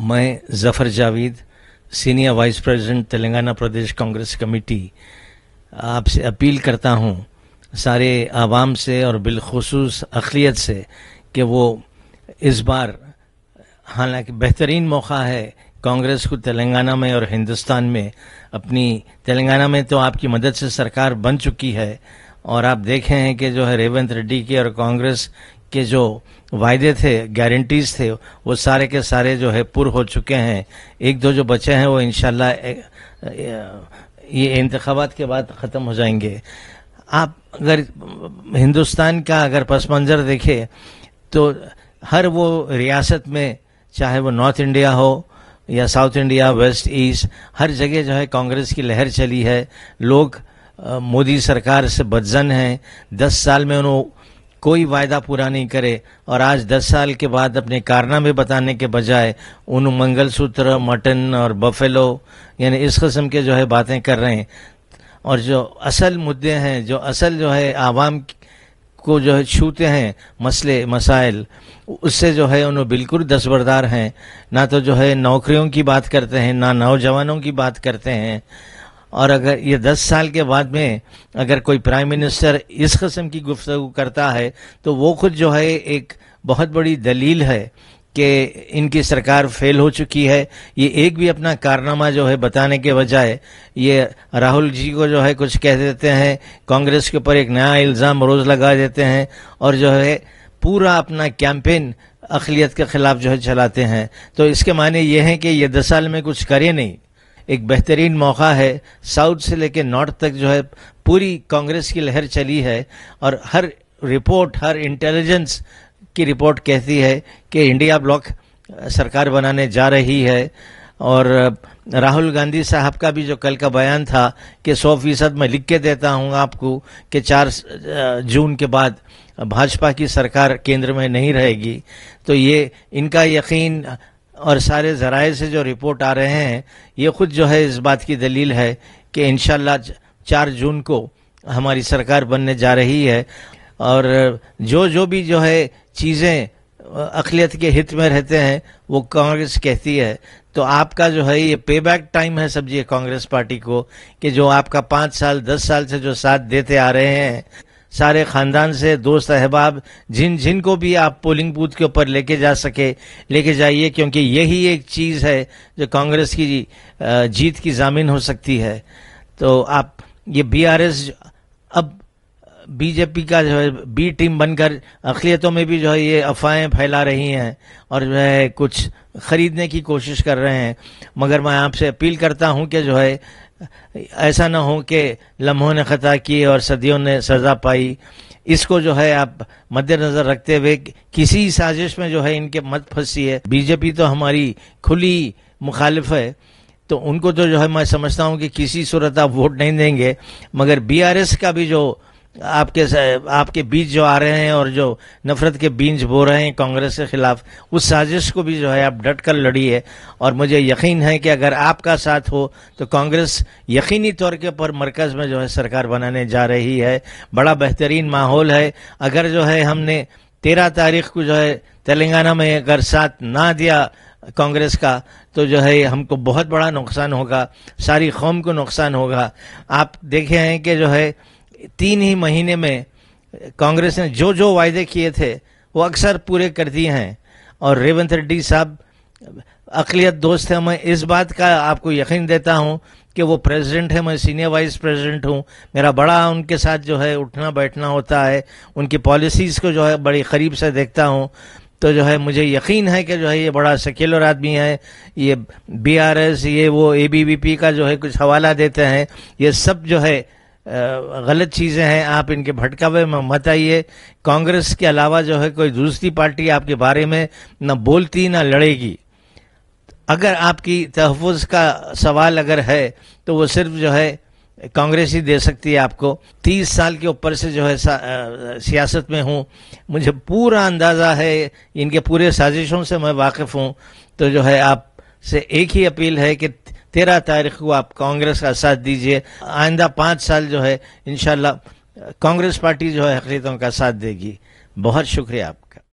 मैं Zafar Javed senior vice president Telangana Pradesh Congress committee आपसे appeal करता हूँ सारे आवाम से और बिलखसूस अखिलियत से कि वो इस बार हालांकि बेहतरीन मौका है कांग्रेस को तेलंगाना में और हिंदुस्तान में अपनी तेलंगाना में तो आपकी मदद से सरकार बन चुकी है और आप देखे हैं कि जो है रेवंत रेड्डी के और कांग्रेस के जो वायदे थे गारंटीज थे वो सारे के सारे जो है पुर हो चुके हैं एक दो जो बचे हैं वो इनशाला ये इंतबात के बाद ख़त्म हो जाएंगे आप अगर हिंदुस्तान का अगर पस मंज़र देखें तो हर वो रियासत में चाहे वो नॉर्थ इंडिया हो या साउथ इंडिया वेस्ट ईस्ट हर जगह जो है कांग्रेस की लहर चली है लोग मोदी सरकार से बदजन हैं दस साल में उन्होंने कोई वायदा पूरा नहीं करे और आज दस साल के बाद अपने कारनामे बताने के बजाय उन मंगलसूत्र मटन और बफेलो यानी इस कस्म के जो है बातें कर रहे हैं और जो असल मुद्दे हैं जो असल जो है आवाम को जो है छूते हैं मसले मसाइल उससे जो है उन्होंने बिल्कुल दस्बरदार हैं ना तो जो है नौकरियों की बात करते हैं ना नौजवानों की बात करते हैं और अगर ये दस साल के बाद में अगर कोई प्राइम मिनिस्टर इस कस्म की गुफ्तु करता है तो वो खुद जो है एक बहुत बड़ी दलील है कि इनकी सरकार फेल हो चुकी है ये एक भी अपना कारनामा जो है बताने के बजाय ये राहुल जी को जो है कुछ कह देते हैं कांग्रेस के ऊपर एक नया इल्ज़ाम रोज़ लगा देते हैं और जो है पूरा अपना कैंपेन अखिलियत के ख़िलाफ़ जो है चलाते हैं तो इसके माने ये हैं कि ये दस साल में कुछ करे नहीं एक बेहतरीन मौका है साउथ से लेकर नॉर्थ तक जो है पूरी कांग्रेस की लहर चली है और हर रिपोर्ट हर इंटेलिजेंस की रिपोर्ट कहती है कि इंडिया ब्लॉक सरकार बनाने जा रही है और राहुल गांधी साहब का भी जो कल का बयान था कि 100 फीसद मैं लिख के देता हूँ आपको कि 4 जून के बाद भाजपा की सरकार केंद्र में नहीं रहेगी तो ये इनका यकीन और सारे ज़राए से जो रिपोर्ट आ रहे हैं ये खुद जो है इस बात की दलील है कि इन चार जून को हमारी सरकार बनने जा रही है और जो जो भी जो है चीज़ें अखिलियत के हित में रहते हैं वो कांग्रेस कहती है तो आपका जो है ये पे बैक टाइम है जी कांग्रेस पार्टी को कि जो आपका पाँच साल दस साल से जो साथ देते आ रहे हैं सारे खानदान से दोस्त अहबाब जिन जिन को भी आप पोलिंग बूथ के ऊपर लेके जा सके लेके जाइए क्योंकि यही एक चीज़ है जो कांग्रेस की जीत की जामिन हो सकती है तो आप ये बीआरएस अब बीजेपी का जो है बी टीम बनकर अखिलियतों में भी जो है ये अफवाहें फैला रही हैं और जो है कुछ खरीदने की कोशिश कर रहे हैं मगर मैं आपसे अपील करता हूं कि जो है ऐसा ना हो कि लम्हों ने ख़ता किए और सदियों ने सज़ा पाई इसको जो है आप मद्देनज़र रखते हुए किसी साजिश में जो है इनके मत फंसी है बीजेपी तो हमारी खुली मुखालिफ है तो उनको तो जो है मैं समझता हूँ कि किसी सूरत आप वोट नहीं देंगे मगर बीआरएस का भी जो आपके आपके बीज जो आ रहे हैं और जो नफरत के बीज बो रहे हैं कांग्रेस के खिलाफ उस साजिश को भी जो है आप डट कर लड़ी है और मुझे यकीन है कि अगर आपका साथ हो तो कांग्रेस यकीनी तौर के ऊपर मरकज़ में जो है सरकार बनाने जा रही है बड़ा बेहतरीन माहौल है अगर जो है हमने तेरह तारीख को जो है तेलंगाना में अगर साथ ना दिया कांग्रेस का तो जो है हमको बहुत बड़ा नुकसान होगा सारी कौम को नुकसान होगा आप देखे हैं कि जो है तीन ही महीने में कांग्रेस ने जो जो वायदे किए थे वो अक्सर पूरे कर दिए हैं और रेवंत रेड्डी साहब अकलीत दोस्त हैं मैं इस बात का आपको यकीन देता हूँ कि वो प्रेसिडेंट है मैं सीनियर वाइस प्रेसिडेंट हूँ मेरा बड़ा उनके साथ जो है उठना बैठना होता है उनकी पॉलिसीज़ को जो है बड़ी करीब से देखता हूँ तो जो है मुझे यकीन है कि जो है ये बड़ा सेक्युलर आदमी है ये बीआरएस ये वो एबीवीपी का जो है कुछ हवाला देते हैं ये सब जो है गलत चीज़ें हैं आप इनके भटकावे में मत आइए कांग्रेस के अलावा जो है कोई दूसरी पार्टी आपके बारे में ना बोलती ना लड़ेगी अगर आपकी तहफ़ का सवाल अगर है तो वो सिर्फ जो है कांग्रेस ही दे सकती है आपको तीस साल के ऊपर से जो है सियासत में हूँ मुझे पूरा अंदाज़ा है इनके पूरे साजिशों से मैं वाकिफ़ हूँ तो जो है आप से एक ही अपील है कि तेरह तारीख को आप कांग्रेस का साथ दीजिए आइंदा पाँच साल जो है इनशाला कांग्रेस पार्टी जो है हकलीतों का साथ देगी बहुत शुक्रिया आपका